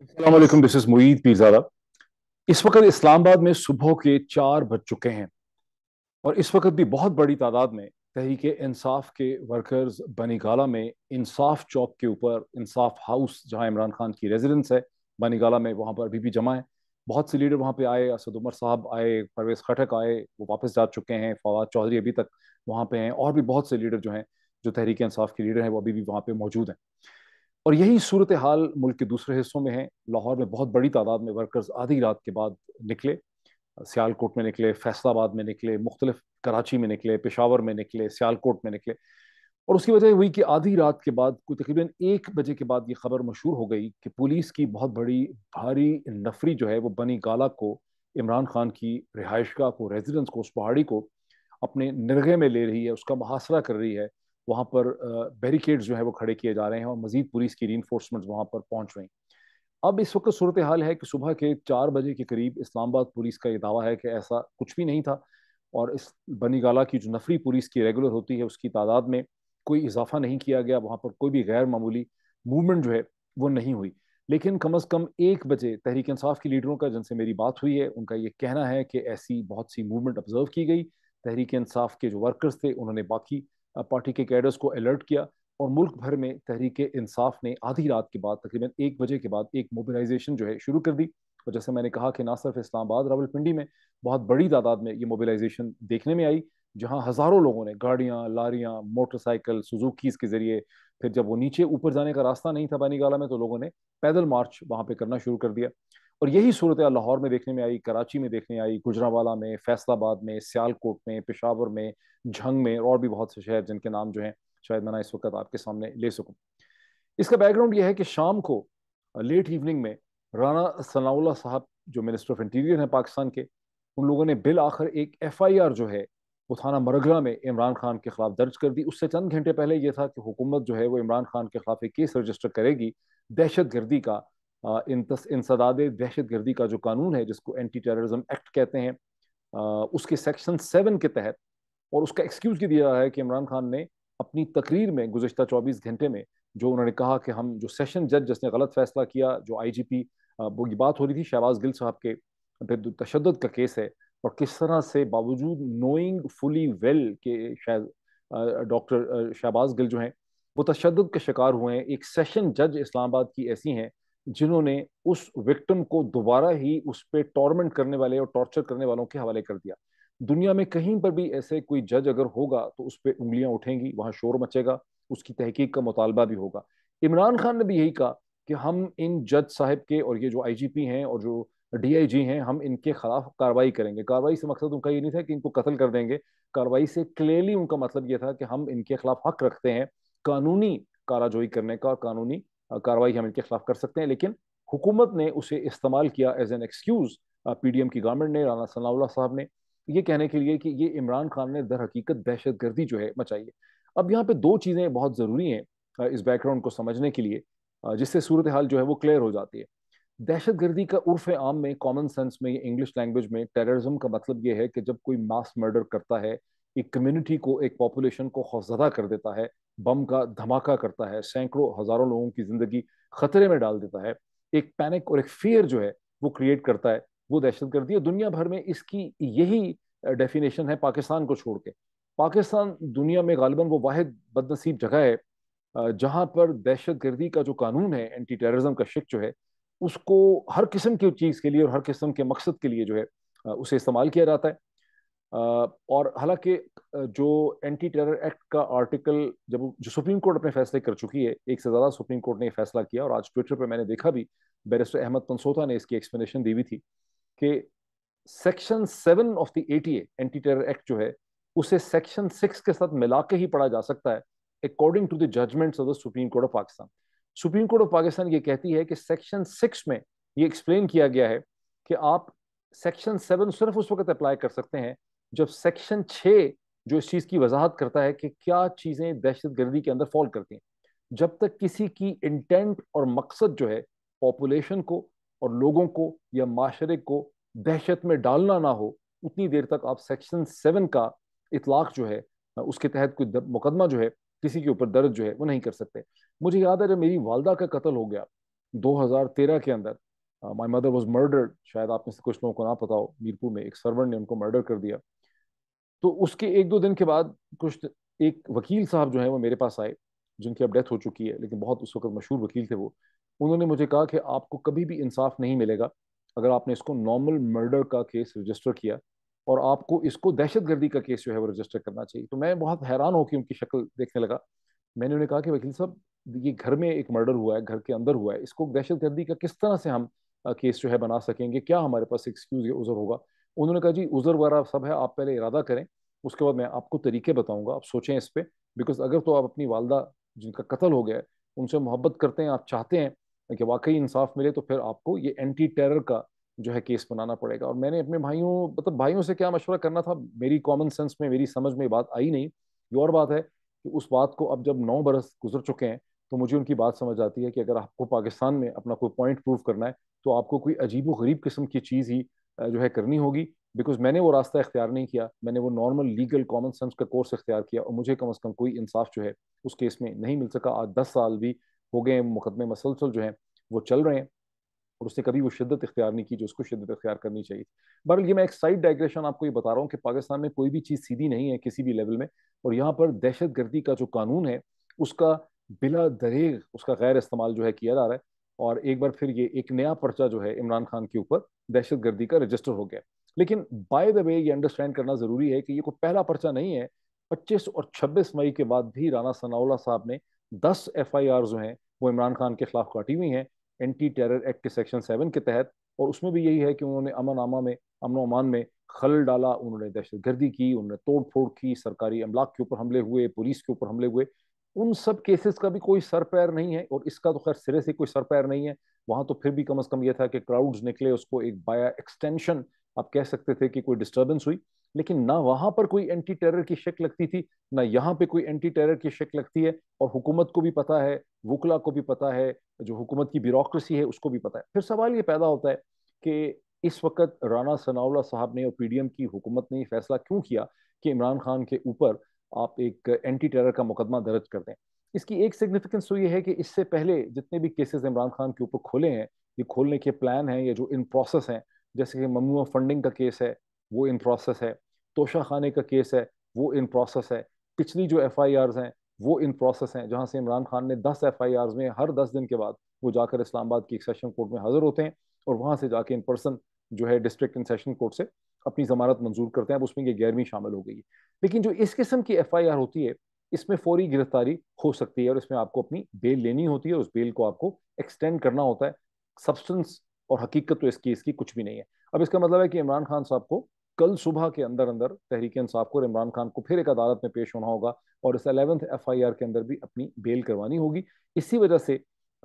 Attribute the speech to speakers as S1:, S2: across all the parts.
S1: this is Moeed Pirzada इस वक्त इस्लामाबाद में सुबह के चार बज चुके हैं और इस वक्त भी बहुत बड़ी तादाद में तहरीक इंसाफ के वर्कर्स बनीगाला में इंसाफ चौक के ऊपर इंसाफ हाउस जहां इमरान खान की रेजिडेंस है बनीगाला में वहां पर अभी भी जमा है बहुत से लीडर वहां पे आए असद उमर साहब आए परवेज खटक आए वो वापस जा चुके हैं फवाद चौधरी अभी तक वहाँ पे हैं और भी बहुत से लीडर जो हैं जो तहरीक इंसाफ के लीडर हैं वो अभी भी वहाँ पे मौजूद हैं और यही सूरत हाल मुल्क के दूसरे हिस्सों में है लाहौर में बहुत बड़ी तादाद में वर्कर्स आधी रात के बाद निकले सियालकोट में निकले फैसलाबाद में निकले मुख्तलिफ कराची में निकले पेशावर में निकले सियालकोट में निकले और उसकी वजह हुई कि आधी रात के बाद कोई तकरीबन एक बजे के बाद ये खबर मशहूर हो गई कि पुलिस की बहुत बड़ी भारी नफरी जो है वो बनी गाला को इमरान खान की रिहाइश को रेजिडेंस को उस पहाड़ी को अपने निरगे में ले रही है उसका मुहासरा कर रही है वहाँ पर बैरिकेड्स जो है वो खड़े किए जा रहे हैं और मजीद पुलिस की री इन्फोर्समेंट वहाँ पर पहुँच रही अब इस वक्त सूरत हाल है कि सुबह के चार बजे के करीब इस्लामाबाद पुलिस का ये दावा है कि ऐसा कुछ भी नहीं था और इस बनी गाला की जो नफरी पुलिस की रेगुलर होती है उसकी तादाद में कोई इजाफा नहीं किया गया वहाँ पर कोई भी गैर मामूली मूवमेंट जो है वो नहीं हुई लेकिन कम अज़ कम एक बजे तहरीक इंसाफ के लीडरों का जिनसे मेरी बात हुई है उनका ये कहना है कि ऐसी बहुत सी मूवमेंट ऑब्जर्व की गई तहरीक इंसाफ के जो वर्कर्स थे उन्होंने बाकी पार्टी के कैडर्स को अलर्ट किया और मुल्क भर में तहरीक इंसाफ ने आधी रात के बाद तकरीबन एक बजे के बाद एक मोबिलाइजेशन जो है शुरू कर दी और जैसे मैंने कहा कि ना सिर्फ इस्लामाबाद रावलपिंडी में बहुत बड़ी तादाद में ये मोबिलाइजेशन देखने में आई जहाँ हज़ारों लोगों ने गाड़ियाँ लारियाँ मोटरसाइकिल सुजुकीज के ज़रिए फिर जब वो नीचे ऊपर जाने का रास्ता नहीं था बानीगाला में तो लोगों ने पैदल मार्च वहाँ पे करना शुरू कर दिया और यही सूरत लाहौर में देखने में आई कराची में देखने आई गुजरावाला में फैसलाबाद में सियालकोट में पेशावर में झंग में और भी बहुत से शहर जिनके नाम जो हैं शायद मैं ना इस वक्त आपके सामने ले सकूँ इसका बैकग्राउंड यह है कि शाम को लेट इवनिंग में राना सनाउल्ला साहब जो मिनिस्टर ऑफ इंटीरियर हैं पाकिस्तान के उन लोगों ने बिल आखिर एक एफ आई आर जो है वो थाना मरगला में इमरान खान के खिलाफ दर्ज कर दी उससे चंद घंटे पहले यह था कि हुकूमत जो है वो इमरान खान के खिलाफ एक केस रजिस्टर करेगी दहशत गर्दी का इन तस इंसदाद दहशत गर्दी का जो कानून है जिसको एंटी टेररिज्म एक्ट कहते हैं उसके सेक्शन सेवन के तहत और उसका एक्सक्यूज़ भी दिया है कि इमरान खान ने अपनी तकरीर में गुजशत चौबीस घंटे में जो उन्होंने कहा कि हम जो सेशन जज जिसने गलत फैसला किया जो आई जी पी वो ये बात हो रही थी शहबाज गिल साहब के तशद का केस है और किस तरह से बावजूद नोइंग फुली वेल के शायद डॉक्टर शहबाज गिल जो हैं वो तशद का शिकार हुए हैं एक सेशन जज इस्लामाबाद की ऐसी हैं जिन्होंने उस विक्टिम को दोबारा ही उस पर टॉर्मेंट करने वाले और टॉर्चर करने वालों के हवाले कर दिया दुनिया में कहीं पर भी ऐसे कोई जज अगर होगा तो उस पर उंगलियां उठेंगी वहां शोर मचेगा उसकी तहकीक का मुतालबा भी होगा इमरान खान ने भी यही कहा कि हम इन जज साहब के और ये जो आईजीपी हैं और जो डीआईजी हैं हम इनके खिलाफ कार्रवाई करेंगे कार्रवाई से मकसद उनका ये नहीं था कि इनको कत्ल कर देंगे कार्रवाई से क्लियरली उनका मतलब ये था कि हम इनके खिलाफ हक रखते हैं कानूनी काराजोई करने का और कानूनी कार्रवाई हम इनके खिलाफ कर सकते हैं लेकिन हुकूमत ने उसे इस्तेमाल किया as an excuse P D M की गवर्नमेंट ने राना सनाउल्ला साहब ने ये कहने के लिए कि ये इमरान खान ने दर हकीकत दहशत गर्दी जो है मचाई है अब यहाँ पे दो चीज़ें बहुत ज़रूरी हैं इस बैकग्राउंड को समझने के लिए जिससे सूरत हाल जो है वो क्लियर हो जाती है दहशत गर्दी का उर्फ आम में कॉमन सेंस में इंग्लिश लैंग्वेज में टेररिज्म का मतलब ये है कि जब कोई मास मर्डर करता है एक कम्युनिटी को एक पॉपुलेशन को खौफजदा कर देता है बम का धमाका करता है सैकड़ों हजारों लोगों की जिंदगी खतरे में डाल देता है एक पैनिक और एक फेयर जो है वो क्रिएट करता है वो दहशत है दुनिया भर में इसकी यही डेफिनेशन है पाकिस्तान को छोड़ के पाकिस्तान दुनिया में गालिबा वो वाद बदनसीब जगह है जहाँ पर दहशत गर्दी का जो कानून है एंटी टेररिज्म का शिक जो है उसको हर किस्म की चीज़ के लिए और हर किस्म के मकसद के लिए जो है उसे इस्तेमाल किया जाता है और हालांकि जो एंटी टेरर एक्ट का आर्टिकल जब जो सुप्रीम कोर्ट अपने फैसले कर चुकी है एक से ज़्यादा सुप्रीम कोर्ट ने यह फैसला किया और आज ट्विटर पर मैंने देखा भी बैरिस्टर अहमद पंसोता ने इसकी एक्सप्लेनेशन दी हुई थी कि section seven of the A T anti terror act जो है उसे सेक्शन सिक्स के साथ मिला के ही पढ़ा जा सकता है according to the judgments of the supreme court of Pakistan supreme court of Pakistan ये कहती है कि सेक्शन सिक्स में ये एक्सप्लेन किया गया है कि आप सेक्शन सेवन सिर्फ उस वक्त अप्लाई कर सकते हैं जब सेक्शन छः जो इस चीज़ की वजाहत करता है कि क्या चीज़ें दहशत गर्दी के अंदर फॉल करती हैं जब तक किसी की इंटेंट और मकसद जो है पॉपुलेशन को और लोगों को या माशरे को दहशत में डालना ना हो उतनी देर तक आप सेक्शन सेवन का इतलाक जो है उसके तहत कोई मुकदमा जो है किसी के ऊपर दर्ज जो है वो नहीं कर सकते मुझे याद है जब मेरी वालदा का कत्ल हो गया 2013 के अंदर माई मदर वॉज मर्डर्ड शायद आप में से कुछ लोगों को ना पता हो मीरपुर में एक सर्वर ने उनको मर्डर कर दिया तो उसके एक दो दिन के बाद कुछ एक वकील साहब जो है वो मेरे पास आए जिनकी अब डेथ हो चुकी है लेकिन बहुत उस वक्त मशहूर वकील थे वो उन्होंने मुझे कहा कि आपको कभी भी इंसाफ नहीं मिलेगा अगर आपने इसको नॉर्मल मर्डर का केस रजिस्टर किया और आपको इसको दहशत गर्दी का केस जो है वो रजिस्टर करना चाहिए तो मैं बहुत हैरान होकर उनकी शक्ल देखने लगा मैंने उन्हें कहा कि वकील साहब ये घर में एक मर्डर हुआ है घर के अंदर हुआ है इसको दहशत गर्दी का किस तरह से हम केस जो है बना सकेंगे क्या हमारे पास एक्सक्यूज उजर होगा उन्होंने कहा जी उज़र वगैरह सब है आप पहले इरादा करें उसके बाद मैं आपको तरीके बताऊंगा आप सोचें इस पर बिकॉज अगर तो आप अपनी वालदा जिनका कत्ल हो गया है उनसे मोहब्बत करते हैं आप चाहते हैं कि वाकई इंसाफ मिले तो फिर आपको ये एंटी टेरर का जो है केस बनाना पड़ेगा और मैंने अपने भाइयों मतलब भाइयों से क्या मशवरा करना था मेरी कॉमन सेंस में मेरी समझ में बात आई नहीं ये और बात है कि उस बात को अब जब नौ बरस गुजर चुके हैं तो मुझे उनकी बात समझ आती है कि अगर आपको पाकिस्तान में अपना कोई पॉइंट प्रूव करना है तो आपको कोई अजीब व गरीब किस्म की चीज़ ही जो है करनी होगी बिकॉज मैंने वो रास्ता इख्तियार नहीं किया मैंने वो नॉर्मल लीगल कॉमन सेंस का कोर्स इख्तियार किया और मुझे कम अज़ कम कोई इंसाफ जो है उस केस में नहीं मिल सका आज दस साल भी हो गए मुकदमे मसलसल जो हैं वो चल रहे हैं और उसने कभी वो शिद्दत इख्तियार नहीं की जो उसको शिद्दत इख्तियार करनी चाहिए बहरल ये मैं एक साइड डाइग्रेशन आपको ये बता रहा हूँ कि पाकिस्तान में कोई भी चीज़ सीधी नहीं है किसी भी लेवल में और यहाँ पर दहशत गर्दी का जो कानून है उसका बिला दरेग उसका गैर इस्तेमाल जो है किया जा रहा है और एक बार फिर ये एक नया पर्चा जो है इमरान खान के ऊपर दहशत गर्दी का रजिस्टर हो गया लेकिन बाय द वे ये अंडरस्टैंड करना ज़रूरी है कि ये कोई पहला पर्चा नहीं है 25 और 26 मई के बाद भी राना सनाउला साहब ने 10 एफ जो हैं वो इमरान खान के खिलाफ काटी हुई हैं एंटी टेरर एक्ट के सेक्शन सेवन के तहत और उसमें भी यही है कि उन्होंने अमन आमा में अमन अमान में खल डाला उन्होंने दहशत गर्दी की उन्होंने तोड़ फोड़ की सरकारी अमलाक के ऊपर हमले हुए पुलिस के ऊपर हमले हुए उन सब केसेस का भी कोई सर पैर नहीं है और इसका तो खैर सिरे से कोई सर पैर नहीं है वहां तो फिर भी कम अज कम यह था कि क्राउड्स निकले उसको एक बाया एक्सटेंशन आप कह सकते थे कि कोई डिस्टर्बेंस हुई लेकिन ना वहां पर कोई एंटी टेरर की शक लगती थी ना यहाँ पे कोई एंटी टेरर की शक लगती है और हुकूमत को भी पता है वकला को भी पता है जो हुकूमत की ब्यूरोसी है उसको भी पता है फिर सवाल ये पैदा होता है कि इस वक्त राना सनाउल्ला साहब ने और पीडीएम की हुकूमत ने फैसला क्यों किया कि इमरान खान के ऊपर आप एक एंटी टेरर का मुकदमा दर्ज कर दें इसकी एक सिग्निफिकेंस तो ये है कि इससे पहले जितने भी केसेस इमरान खान के ऊपर खोले हैं ये खोलने के प्लान हैं या जो इन प्रोसेस हैं जैसे कि ममनू फंडिंग का केस है वो इन प्रोसेस है तोशा खाने का केस है वो इन प्रोसेस है पिछली जो एफ आई हैं वो इन प्रोसेस हैं जहाँ से इमरान खान ने दस एफ आई में हर दस दिन के बाद वो जाकर इस्लामाबाद की एक सेशन कोर्ट में हाजिर होते हैं और वहाँ से जाके इन पर्सन जो है डिस्ट्रिक्ट इन सेशन कोर्ट से अपनी जमानत मंजूर करते हैं अब उसमें ये गैरवी शामिल हो गई है लेकिन जो इस किस्म की एफ आई आर होती है इसमें फौरी गिरफ्तारी हो सकती है और इसमें आपको अपनी बेल लेनी होती है और उस बेल को आपको एक्सटेंड करना होता है सब्सटेंस और हकीकत तो इस केस की कुछ भी नहीं है अब इसका मतलब है कि इमरान खान साहब को कल सुबह के अंदर अंदर तहरीक इंसाफ को और इमरान खान को फिर एक अदालत में पेश होना होगा और इस अलेवंथ एफ आई आर के अंदर भी अपनी बेल करवानी होगी इसी वजह से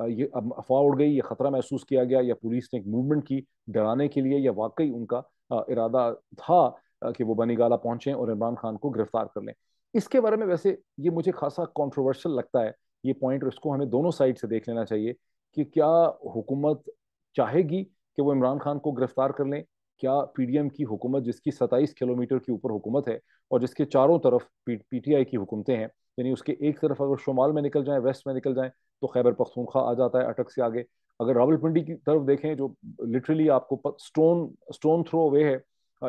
S1: ये अब अफवाह उड़ गई ये खतरा महसूस किया गया या पुलिस ने एक मूवमेंट की डराने के लिए या वाकई उनका इरादा था कि वो बनी गाला पहुंचे और इमरान खान को गिरफ्तार कर लें इसके बारे में वैसे ये मुझे खासा कॉन्ट्रोवर्शल लगता है ये पॉइंट इसको हमें दोनों साइड से देख लेना चाहिए कि क्या हुकूमत चाहेगी कि वो इमरान खान को गिरफ्तार कर लें क्या पीडीएम की हुकूमत जिसकी सत्ताईस किलोमीटर की ऊपर हुकूमत है और जिसके चारों तरफ पीटीआई की हुकूमतें हैं यानी उसके एक तरफ अगर शुमाल में निकल जाएं वेस्ट में निकल जाएं तो खैबर पख्तूनखा आ जाता है अटक से आगे अगर रावलपिंडी की तरफ देखें जो लिटरली आपको स्टोन स्टोन थ्रो अवे है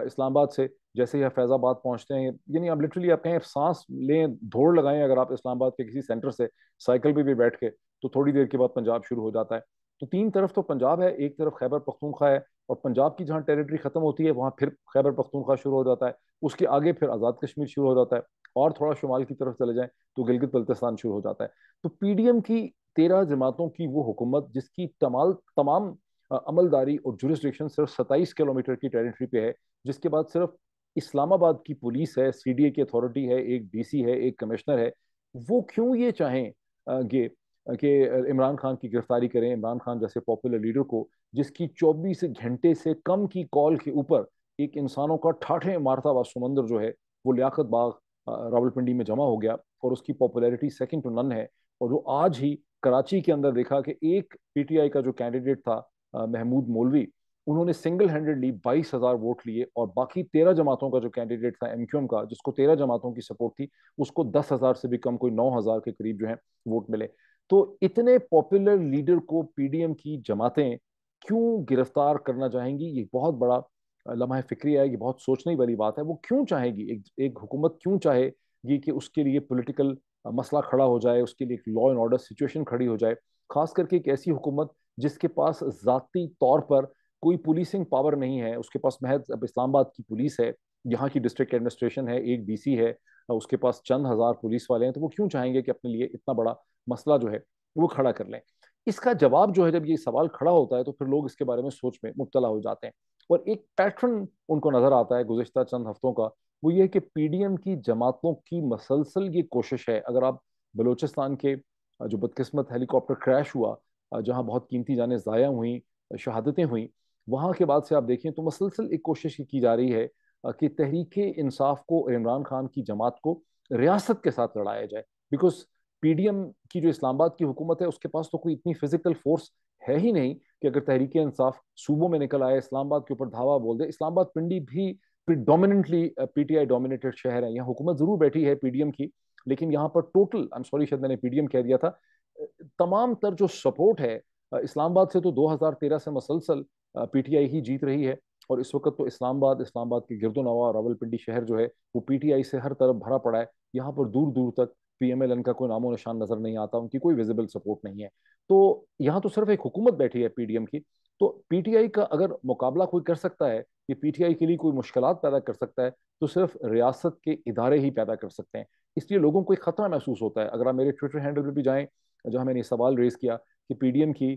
S1: इस्लामाबाद से जैसे ही फैज़ाबाद पहुंचते हैं यानी आप लिटरली आप कहें सांस लें धोड़ लगाएं अगर आप इस्लामाबाद के किसी सेंटर से साइकिल पे भी बैठ के तो थोड़ी देर के बाद पंजाब शुरू हो जाता है तो तीन तरफ तो पंजाब है एक तरफ खैबर पख्तूनखा है और पंजाब की जहाँ टेरिटरी ख़त्म होती है वहाँ फिर खैबर पख्तूनखा शुरू हो जाता है उसके आगे फिर आज़ाद कश्मीर शुरू हो जाता है और थोड़ा शुमाल की तरफ चले जाएं तो गिलगित बल्तिस्तान शुरू हो जाता है तो पीडीएम की तेरह जमातों की वो हुकूमत जिसकी तमाल तमाम अमलदारी और जुरिस्ट्रिक्शन सिर्फ सत्ताईस किलोमीटर की टेरिटरी पे है जिसके बाद सिर्फ इस्लामाबाद की पुलिस है सी की अथॉरिटी है एक डी है एक कमिश्नर है वो क्यों ये चाहें कि कि इमरान खान की गिरफ्तारी करें इमरान खान जैसे पॉपुलर लीडर को जिसकी 24 घंटे से कम की कॉल के ऊपर एक इंसानों का ठाठे मारता हुआ समंदर जो है वो लियाकत बाग रावलपिंडी में जमा हो गया और उसकी पॉपुलैरिटी सेकंड टू नन है और वो आज ही कराची के अंदर देखा कि एक पीटीआई का जो कैंडिडेट था महमूद मौलवी उन्होंने सिंगल हैंडेडली बाईस हजार वोट लिए और बाकी तेरह जमातों का जो कैंडिडेट था एमक्यूएम का जिसको तेरह जमातों की सपोर्ट थी उसको दस हजार से भी कम कोई नौ हजार के करीब जो है वोट मिले तो इतने पॉपुलर लीडर को पीडीएम की जमातें क्यों गिरफ्तार करना चाहेंगी ये बहुत बड़ा लम्हा फिक्री है ये बहुत सोचने वाली बात है वो क्यों चाहेगी एक एक हुकूमत क्यों चाहेगी कि उसके लिए पोलिटिकल मसला खड़ा हो जाए उसके लिए एक लॉ एंड ऑर्डर सिचुएशन खड़ी हो जाए खास करके एक ऐसी हुकूमत जिसके पास ज़ाती तौर पर कोई पुलिसिंग पावर नहीं है उसके पास महज अब इस्लामाबाद की पुलिस है यहाँ की डिस्ट्रिक्ट एडमिनिस्ट्रेशन है एक डीसी है उसके पास चंद हज़ार पुलिस वाले हैं तो वो क्यों चाहेंगे कि अपने लिए इतना बड़ा मसला जो है वो खड़ा कर लें इसका जवाब जो है जब ये सवाल खड़ा होता है तो फिर लोग इसके बारे में सोच में मुबतला हो जाते हैं और एक पैटर्न उनको नजर आता है गुजशत चंद हफ्तों का वो ये है कि पीडीएम की जमातों की मसलसल ये कोशिश है अगर आप बलूचिस्तान के जो बदकस्मत हेलीकॉप्टर क्रैश हुआ जहाँ बहुत कीमती जानें ज़ाया हुई शहादतें हुई वहाँ के बाद से आप देखें तो मसलसल एक कोशिश की जा रही है कि तहरीक इंसाफ को इमरान खान की जमात को रियासत के साथ लड़ाया जाए बिकॉज पी डी एम की जो इस्लामाबाद की हुकूमत है उसके पास तो कोई इतनी फिजिकल फोर्स है ही नहीं कि अगर तहरीक इंसाफ सूबों में निकल आए इस्लामाबाद के ऊपर धावा बोल दे इस्लामाबाद पिंडी भी प्रिडोमिनेंटली पीटीआई डोमिनेटेड शहर है यहाँ हुकूमत जरूर बैठी है पीडीएम की लेकिन यहाँ पर टोटल आई एम सॉरी शायद मैंने पीडीएम कह दिया था तमाम तर जो सपोर्ट है इस्लामाबाद से तो 2013 से मसलसल पीटीआई ही जीत रही है और इस वक्त तो इस्लामाबाद इस्लामाबाद के गिरदोनवा और रावलपिंडी शहर जो है वो पीटीआई से हर तरफ भरा पड़ा है यहाँ पर दूर दूर तक पीएमएलएन का कोई नामो निशान नजर नहीं आता उनकी कोई विजिबल सपोर्ट नहीं है तो यहाँ तो सिर्फ एक हुकूमत बैठी है पीडीएम की तो पीटीआई का अगर मुकाबला कोई कर सकता है कि पीटीआई के लिए कोई मुश्किल पैदा कर सकता है तो सिर्फ रियासत के इदारे ही पैदा कर सकते हैं इसलिए लोगों को एक खतरा महसूस होता है अगर आप मेरे ट्विटर हैंडल पर भी जाएं जहाँ मैंने सवाल रेज किया कि पीडीएम की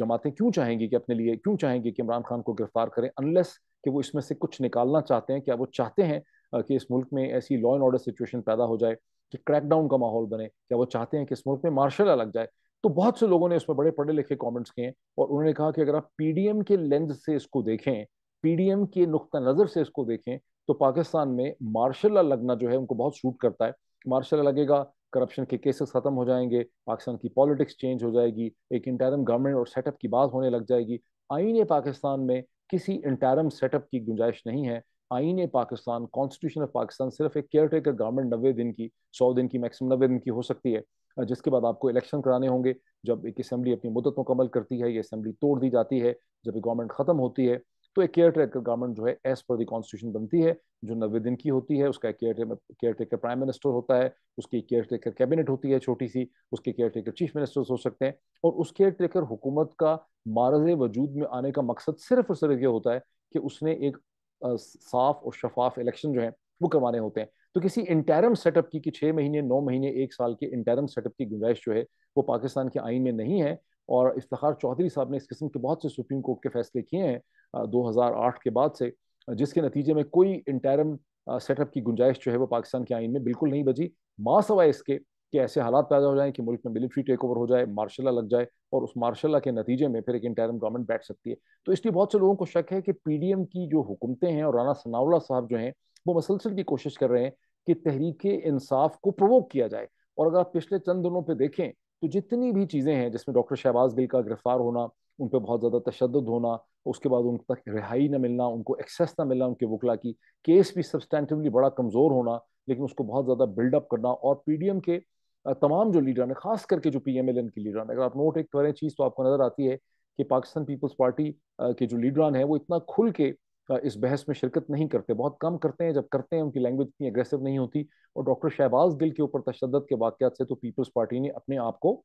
S1: जमातें क्यों चाहेंगी कि अपने लिए क्यों चाहेंगी कि इमरान खान को गिरफ्तार करें अनलेस कि वो इसमें से कुछ निकालना चाहते हैं क्या वो चाहते हैं कि इस मुल्क में ऐसी लॉ एंड ऑर्डर सिचुएशन पैदा हो जाए कि क्रैकडाउन का माहौल बने या वो चाहते हैं कि इस मुल्क में मार्शल लग जाए तो बहुत से लोगों ने इसमें बड़े पढ़े लिखे कॉमेंट्स किए और उन्होंने कहा कि अगर आप पी के लेंस से इसको देखें पी के नुकता नज़र से इसको देखें तो पाकिस्तान में मार्शल लगना जो है उनको बहुत सूट करता है मार्शल लगेगा करप्शन के केसेस खत्म हो जाएंगे पाकिस्तान की पॉलिटिक्स चेंज हो जाएगी एक इंटरम गवर्नमेंट और सेटअप की बात होने लग जाएगी आईने पाकिस्तान में किसी इंटरम सेटअप की गुंजाइश नहीं है आइन पाकिस्तान कॉन्स्टिट्यूशन ऑफ पाकिस्तान सिर्फ एक केयर टेकर गवर्नमेंट नब्बे दिन की सौ दिन की मैक्सिमम नब्बे दिन की हो सकती है जिसके बाद आपको इलेक्शन कराने होंगे जब एक असम्बली अपनी मुदत मुकम्मल करती है ये असम्बली तोड़ दी जाती है जब गवर्नमेंट ख़त्म होती है तो एक केयर टेकर गवर्नमेंट जो है एज पर दी कॉन्स्टिट्यूशन बनती है जो नब्बे दिन की होती है उसका care caretaker prime minister होता है उसकी केयर टेकर कैबिनेट होती है छोटी सी उसके केयर टेकर चीफ मिनिस्टर्स हो सकते हैं और उस केयर टेकर हुकूमत का मारज वजूद में आने का मकसद सिर्फ और सिर्फ ये होता है कि उसने एक साफ और शफाफ इलेक्शन जो है वो करवाने होते हैं तो किसी इंटरम सेटअप की कि छः महीने नौ महीने एक साल के इंटरम सेटअप की गुंजाइश जो है वो पाकिस्तान के आइन में नहीं है और इफ्तार चौधरी साहब ने इस किस्म के बहुत से सुप्रीम कोर्ट के फैसले किए हैं दो के बाद से जिसके नतीजे में कोई इंटरम सेटअप की गुंजाइश जो है वो पाकिस्तान के आइन में बिल्कुल नहीं बची मां सवाए इसके कि ऐसे हालात पैदा हो जाएं कि मुल्क में मिलिट्री टेक ओवर हो जाए मार्शाला लग जाए और उस मार्शाला के नतीजे में फिर एक इंटरम गवर्नमेंट बैठ सकती है तो इसलिए बहुत से लोगों को शक है कि पीडीएम की जो हुकूमतें हैं और राना सनावला साहब जो हैं वो मसलसल की कोशिश कर रहे हैं कि तहरीक इंसाफ को प्रवोक किया जाए और अगर आप पिछले चंद दिनों पर देखें तो जितनी भी चीज़ें हैं जिसमें डॉक्टर शहबाज गिल का गिरफ्तार होना उन पर बहुत ज़्यादा तशद होना उसके बाद उन तक रिहाई ना मिलना उनको एक्सेस ना मिलना उनके वकला की केस भी सब्सटैंटिवली बड़ा कमज़ोर होना लेकिन उसको बहुत ज़्यादा बिल्डअप करना और पीडीएम के तमाम जो लीडर ने खास करके जो पी एम एल एन के लीडरान अगर आप नोट एक करें चीज़ तो आपको नज़र आती है कि पाकिस्तान पीपल्स पार्टी के जो लीडरान हैं वो इतना खुल के इस बहस में शिरकत नहीं करते बहुत कम करते हैं जब करते हैं उनकी लैंग्वेज इतनी एग्रेसिव नहीं होती और डॉक्टर शहबाज गिल के ऊपर तशद के वाक़ात से तो पीपल्स पार्टी ने अपने आप को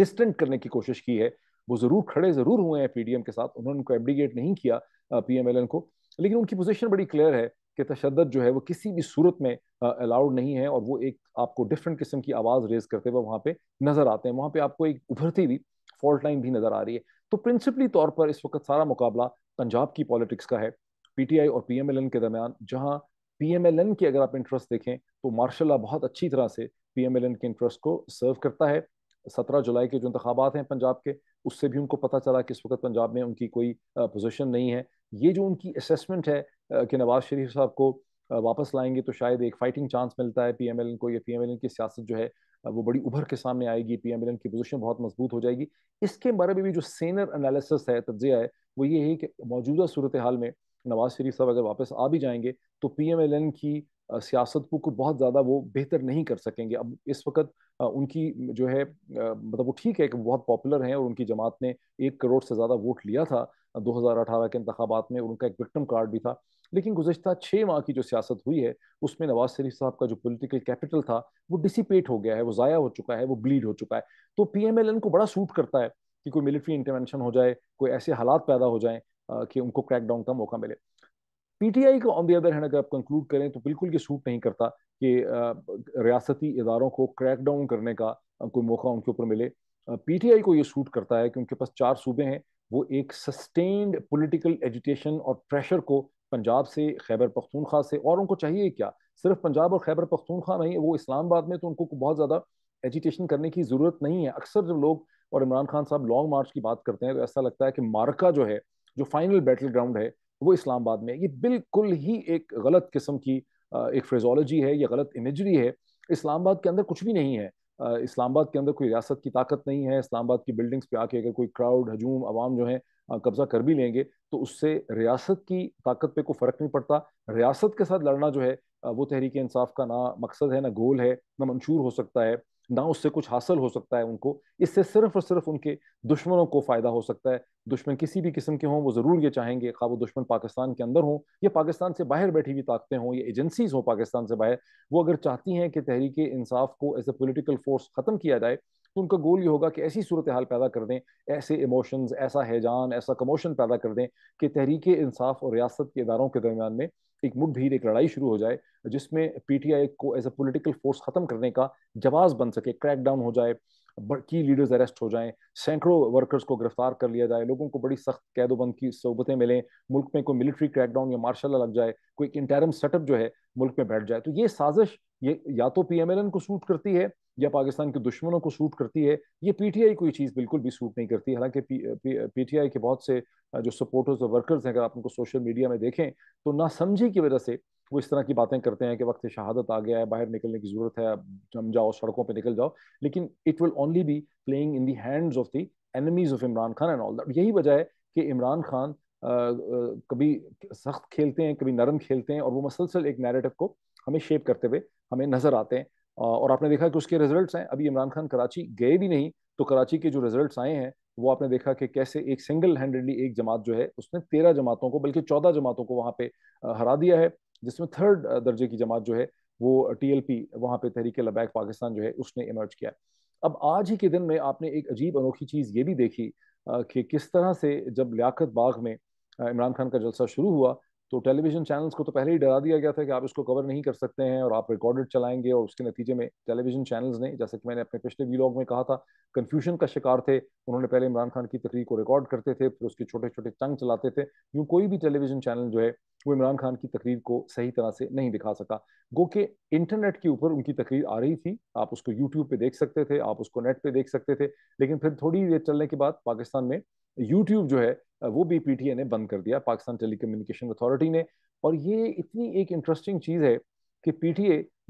S1: डिस्टेंट करने की कोशिश की है वो ज़रूर खड़े ज़रूर हुए हैं पीडीएम के साथ उन्होंने उनको एब्डिकेट नहीं किया पी को लेकिन उनकी पोजिशन बड़ी क्लियर है कि तशद जो है वो किसी भी सूरत में अलाउड नहीं है और वो एक आपको डिफरेंट किस्म की आवाज़ रेज करते हुए वहाँ पे नज़र आते हैं वहाँ पे आपको एक उभरती हुई फॉल्ट लाइन भी नज़र आ रही है तो प्रिंसिपली तौर पर इस वक्त सारा मुकाबला पंजाब की पॉलिटिक्स का है पीटीआई और पीएमएलएन के दरमियान जहाँ पीएमएलएन की अगर आप इंटरेस्ट देखें तो मार्शाला बहुत अच्छी तरह से पीएमएलएन के इंटरेस्ट को सर्व करता है सत्रह जुलाई के जो इंतबात हैं पंजाब के उससे भी उनको पता चला कि इस वक्त पंजाब में उनकी कोई पोजिशन नहीं है ये जो उनकी असेसमेंट है कि नवाज शरीफ साहब को वापस लाएंगे तो शायद एक फाइटिंग चांस मिलता है एन को या एन की सियासत जो है वो बड़ी उभर के सामने आएगी एन की पोजीशन बहुत मजबूत हो जाएगी इसके बारे में भी जो सेनर एनालिसिस है तजिया है वो ये है कि मौजूदा सूरत हाल में नवाज शरीफ साहब अगर वापस आ भी जाएंगे तो एन की सियासत को बहुत ज़्यादा वो बेहतर नहीं कर सकेंगे अब इस वक्त उनकी जो है मतलब वो ठीक है कि बहुत पॉपुलर हैं और उनकी जमात ने एक करोड़ से ज़्यादा वोट लिया था 2018 के इंतबात में और उनका एक विक्टम कार्ड भी था लेकिन गुजशत छः माह की जो सियासत हुई है उसमें नवाज शरीफ साहब का जो पॉलिटिकल कैपिटल था वो डिसिपेट हो गया है वो ज़ाया हो चुका है वो ब्लीड हो चुका है तो पी एम एल एन को बड़ा सूट करता है कि कोई मिलिट्री इंटरवेंशन हो जाए कोई ऐसे हालात पैदा हो जाए कि उनको क्रैकडाउन का मौका मिले पीटीआई को ऑन दी अदर हैंड अगर आप कंक्लूड करें तो बिल्कुल ये सूट नहीं करता कि रियासती इदारों को क्रैकडाउन करने का कोई मौका उनके ऊपर मिले पीटीआई को ये सूट करता है कि उनके पास चार सूबे हैं वो एक सस्टेन्ड पॉलिटिकल एजुटेशन और प्रेशर को पंजाब से खैबर पख्तूनख्वा से और उनको चाहिए क्या सिर्फ पंजाब और खैबर पख्तूनख्वा नहीं वो इस्लामाबाद में तो उनको बहुत ज़्यादा एजुटेशन करने की ज़रूरत नहीं है अक्सर जब लोग और इमरान खान साहब लॉन्ग मार्च की बात करते हैं तो ऐसा लगता है कि मार्का जो है जो फाइनल बैटल ग्राउंड है वो इस्लामाबाद में ये बिल्कुल ही एक गलत किस्म की एक फ्रेजोलॉजी है या गलत इमेजरी है इस्लामाबाद के अंदर कुछ भी नहीं है इस्लामाबाद के अंदर कोई रियासत की ताकत नहीं है इस्लामाबाद की बिल्डिंग्स पे आके अगर कोई क्राउड हजूम आवाम जो है कब्जा कर भी लेंगे तो उससे रियासत की ताकत पे कोई फ़र्क नहीं पड़ता रियासत के साथ लड़ना जो है वो तहरीक इंसाफ का ना मकसद है ना गोल है ना मंशूर हो सकता है ना उससे कुछ हासिल हो सकता है उनको इससे सिर्फ और सिर्फ उनके दुश्मनों को फ़ायदा हो सकता है दुश्मन किसी भी किस्म के हों वो ज़रूर ये चाहेंगे खा वो दुश्मन पाकिस्तान के अंदर हों या पाकिस्तान से बाहर बैठी हुई ताकतें हों या एजेंसीज़ हों पाकिस्तान से बाहर वो अगर चाहती हैं कि तहरीक इंसाफ को एज ए पोलिटिकल फोर्स ख़त्म किया जाए तो उनका गोल ये होगा कि ऐसी सूरत हाल पैदा कर दें ऐसे इमोशंस ऐसा हैजान ऐसा कमोशन पैदा कर दें कि तहरीक इंसाफ और रियासत के इदारों के दरमियान में एक मुठभीड़ एक लड़ाई शुरू हो जाए जिसमें पी टी आई को एज ए पोलिटिकल फोर्स ख़त्म करने का जवाब बन सके क्रैकडाउन हो जाए की लीडर्स अरेस्ट हो जाएं सैकड़ों वर्कर्स को गिरफ्तार कर लिया जाए लोगों को बड़ी सख्त कैदोबंद की सहूबतें मिलें मुल्क में कोई मिलिट्री क्रैकडाउन या मार्शल लग जाए कोई इंटरम सेटअप जो है मुल्क में बैठ जाए तो ये साजिश ये या तो पी एम एल एन को सूट करती है या पाकिस्तान के दुश्मनों को सूट करती है ये पीटीआई कोई चीज़ बिल्कुल भी सूट नहीं करती हालांकि पीटीआई के बहुत से जो सपोर्टर्स और वर्कर्स हैं अगर आप उनको सोशल मीडिया में देखें तो ना समझी की वजह से वो इस तरह की बातें करते हैं कि वक्त शहादत आ गया है बाहर निकलने की जरूरत है जम जाओ सड़कों पर निकल जाओ लेकिन it will only be playing in the hands of the enemies of Imran Khan and all that यही वजह है कि इमरान खान कभी सख्त खेलते हैं कभी नरम खेलते हैं और वो मसलसल एक नैरेटिव को हमें शेप करते हुए हमें नजर आते हैं और आपने देखा कि उसके रिजल्ट्स हैं अभी इमरान खान कराची गए भी नहीं तो कराची के जो रिजल्ट्स आए हैं वो आपने देखा कि कैसे एक सिंगल हैंडेडली एक जमात जो है उसने तेरह जमातों को बल्कि चौदह जमातों को वहाँ पे हरा दिया है जिसमें थर्ड दर्जे की जमात जो है वो टी एल पी वहाँ पे तहरीक लबैक पाकिस्तान जो है उसने इमर्ज किया अब आज ही के दिन में आपने एक अजीब अनोखी चीज़ ये भी देखी कि किस तरह से जब लियाकत बाग में इमरान खान का जलसा शुरू हुआ तो टेलीविजन चैनल्स को तो पहले ही डरा दिया गया था कि आप इसको कवर नहीं कर सकते हैं और आप रिकॉर्डेड चलाएंगे और उसके नतीजे में टेलीविजन चैनल्स ने जैसे कि मैंने अपने पिछले वीलॉग में कहा था कन्फ्यूजन का शिकार थे उन्होंने पहले इमरान खान की तकरीर को रिकॉर्ड करते थे फिर उसके छोटे छोटे चंग चलाते थे यूँ कोई भी टेलीविजन चैनल जो है वो इमरान खान की तकरीर को सही तरह से नहीं दिखा सका गो के इंटरनेट के ऊपर उनकी तकरीर आ रही थी आप उसको यूट्यूब पे देख सकते थे आप उसको नेट पे देख सकते थे लेकिन फिर थोड़ी देर चलने के बाद पाकिस्तान में यूट्यूब जो है वो भी पी ने बंद कर दिया पाकिस्तान टेलीकम्युनिकेशन अथॉरिटी ने और ये इतनी एक इंटरेस्टिंग चीज़ है कि पी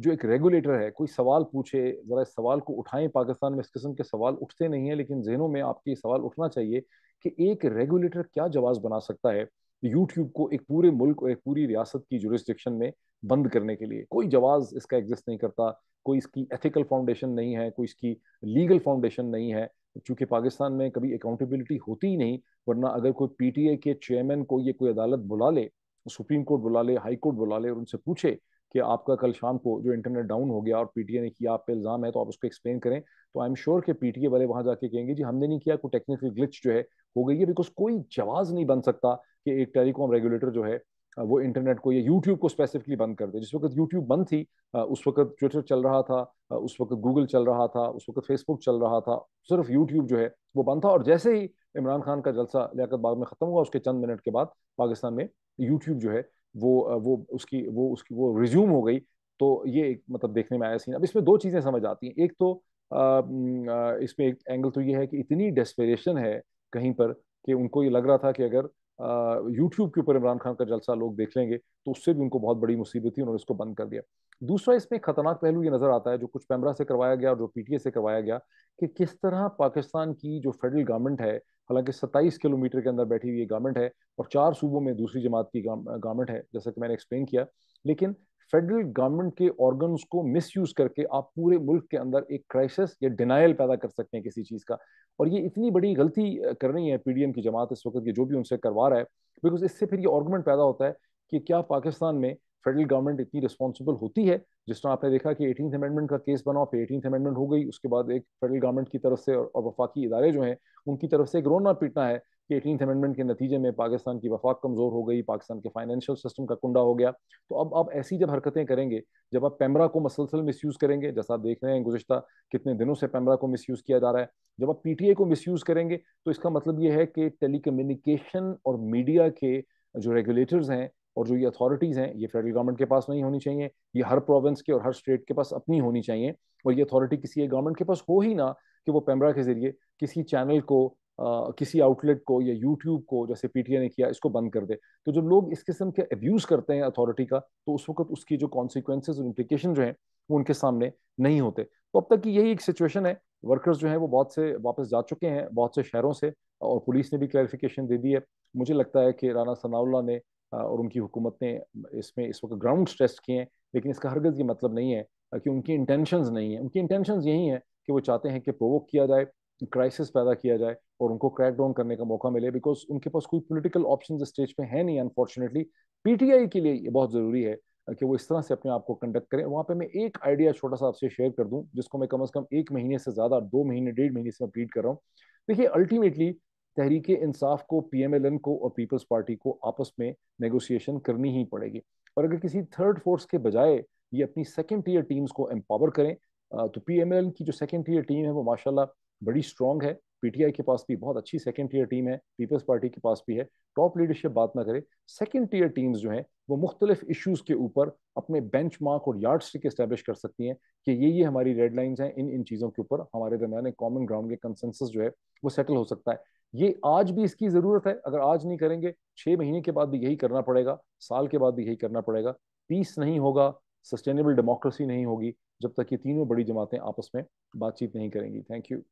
S1: जो एक रेगुलेटर है कोई सवाल पूछे ज़रा इस सवाल को उठाएं पाकिस्तान में इस किस्म के सवाल उठते नहीं हैं लेकिन जहनों में आपके सवाल उठना चाहिए कि एक रेगुलेटर क्या जवाब बना सकता है यूट्यूब को एक पूरे मुल्क और एक पूरी रियासत की जुरिस्डिक्शन में बंद करने के लिए कोई जवाब इसका एग्जिस्ट नहीं करता कोई इसकी एथिकल फाउंडेशन नहीं है कोई इसकी लीगल फाउंडेशन नहीं है चूंकि पाकिस्तान में कभी अकाउंटेबिलिटी होती ही नहीं वरना अगर कोई पीटीए के चेयरमैन को ये कोई अदालत बुला ले सुप्रीम कोर्ट बुला ले हाई कोर्ट बुला ले और उनसे पूछे कि आपका कल शाम को जो इंटरनेट डाउन हो गया और पीटीए ने किया आप पे इल्ज़ाम है तो आप उसको एक्सप्लेन करें तो आई एम श्योर के पीटीए वाले वहाँ जाके कहेंगे जी हमने नहीं किया कोई टेक्निकल ग्लिच जो है हो गई है बिकॉज कोई जवाब नहीं बन सकता कि एक टेलीकॉम रेगुलेटर जो है वो इंटरनेट को या यूट्यूब को स्पेसिफिकली बंद कर दे जिस वक्त यूट्यूब बंद थी उस वक्त ट्विटर चल रहा था उस वक्त गूगल चल रहा था उस वक्त फेसबुक चल रहा था सिर्फ यूट्यूब जो है वो बंद था और जैसे ही इमरान खान का जलसा लियाकत बाग में ख़त्म हुआ उसके चंद मिनट के बाद पाकिस्तान में यूट्यूब जो है वो वो उसकी वो उसकी वो रिज्यूम हो गई तो ये एक मतलब देखने में आया सीन अब इसमें दो चीज़ें समझ आती हैं एक तो इसमें एक एंगल तो ये है कि इतनी डेस्परेशन है कहीं पर कि उनको ये लग रहा था कि अगर यूट्यूब के ऊपर इमरान खान का जलसा लोग देख लेंगे तो उससे भी उनको बहुत बड़ी मुसीबत थी उन्होंने इसको बंद कर दिया दूसरा इसमें खतरनाक पहलू ये नजर आता है जो कुछ पैमरा से करवाया गया और जो पीटीए से करवाया गया कि किस तरह पाकिस्तान की जो फेडरल गवर्नमेंट है हालांकि 27 किलोमीटर के अंदर बैठी हुई गवर्नमेंट है और चार सूबों में दूसरी जमात की गवर्नमेंट है जैसा कि मैंने एक्सप्लेन किया लेकिन फेडरल गवर्नमेंट के ऑर्गन्स को मिस करके आप पूरे मुल्क के अंदर एक क्राइसिस या डिनाइल पैदा कर सकते हैं किसी चीज़ का और ये इतनी बड़ी गलती कर रही है पी की जमात इस वक्त की जो भी उनसे करवा रहा है बिकॉज इससे फिर ये ऑर्गूमेंट पैदा होता है कि क्या पाकिस्तान में फेडरल गवर्नमेंट इतनी रिस्पॉन्सिबल होती है जिस तरह आपने देखा कि एटीन अमेंडमेंट का केस बना फिर एटीन अमेंडमेंट हो गई उसके बाद एक फेडरल गवर्नमेंट की तरफ से और वफाकी इदारे जो हैं उनकी तरफ से एक रोना पीटना है कि एटीन अमेंडमेंट के नतीजे में पाकिस्तान की वफाक कमज़ोर हो गई पाकिस्तान के फाइनेंशियल सिस्टम का कुंडा हो गया तो अब आप ऐसी जब हरकतें करेंगे जब आप पैमरा को मसलसल मिस यूज़ करेंगे जैसा आप देख रहे हैं गुजशत कितने दिनों से पैमरा को मिस यूज़ किया जा रहा है जब आप पी टी को मिस यूज़ करेंगे तो इसका मतलब ये है कि टेलीकम्युनिकेशन और मीडिया के जो रेगुलेटर्स हैं और जो ये अथॉरिटीज़ हैं ये फेडरल गवर्नमेंट के पास नहीं होनी चाहिए ये हर प्रोविंस के और हर स्टेट के पास अपनी होनी चाहिए और ये अथॉरिटी किसी एक गवर्नमेंट के पास हो ही ना कि वो पैमरा के जरिए किसी चैनल को किसी आउटलेट को या यूट्यूब को जैसे पीटीए ने किया इसको बंद कर दे तो जब लोग इस किस्म के अब्यूज करते हैं अथॉरिटी का तो उस वक्त उसकी जो कॉन्सिक्वेंसेज और इम्प्लीकेशन जो है वो उनके सामने नहीं होते तो अब तक की यही एक सिचुएशन है वर्कर्स जो हैं वो बहुत से वापस जा चुके हैं बहुत से शहरों से और पुलिस ने भी क्लैरिफिकेशन दे दी है मुझे लगता है कि राना सनाउल्ला ने और उनकी हुकूमत ने इसमें इस वक्त ग्राउंड टेस्ट किए हैं लेकिन इसका हरगज ये मतलब नहीं है कि उनकी इंटेंशंस नहीं है उनकी इंटेंशंस यही हैं कि वो चाहते हैं कि प्रोवोक किया जाए क्राइसिस पैदा किया जाए और उनको क्रैक डाउन करने का मौका मिले बिकॉज उनके पास कोई पोलिटिकल ऑप्शन स्टेज पे है नहीं अनफॉर्चुनेटली पीटीआई के लिए ये बहुत जरूरी है कि वो इस तरह से अपने आप को कंडक्ट करें वहाँ पे मैं एक आइडिया छोटा सा आपसे शेयर कर दूं जिसको मैं कम से कम एक महीने से ज़्यादा दो महीने डेढ़ महीने से मैं पीट कर रहा हूँ देखिए अल्टीमेटली तहरीक इंसाफ को पीएमएलएन को और पीपल्स पार्टी को आपस में नेगोशिएशन करनी ही पड़ेगी और अगर किसी थर्ड फोर्स के बजाय ये अपनी सेकेंड टीयर टीम्स को एम्पावर करें तो पी की जो सेकेंड टीयर टीम है वो माशाला बड़ी स्ट्रॉन्ग है पीटीआई के पास भी बहुत अच्छी सेकेंड टीयर टीम है पीपल्स पार्टी के पास भी है टॉप लीडरशिप बात ना करें सेकेंड टीयर टीम्स जो हैं वो मुख्तलिफ इश्यूज़ के ऊपर अपने बेंच मार्क और यार्ड स्टिक इस्टेब्लिश कर सकती हैं कि ये ये हमारी रेड लाइन्स हैं इन इन चीज़ों के ऊपर हमारे दरमियान एक कॉमन ग्राउंड के कंसेंसस जो है वो सेटल हो सकता है ये आज भी इसकी ज़रूरत है अगर आज नहीं करेंगे छः महीने के बाद भी यही करना पड़ेगा साल के बाद भी यही करना पड़ेगा पीस नहीं होगा सस्टेनेबल डेमोक्रेसी नहीं होगी जब तक ये तीनों बड़ी जमातें आपस में बातचीत नहीं करेंगी थैंक यू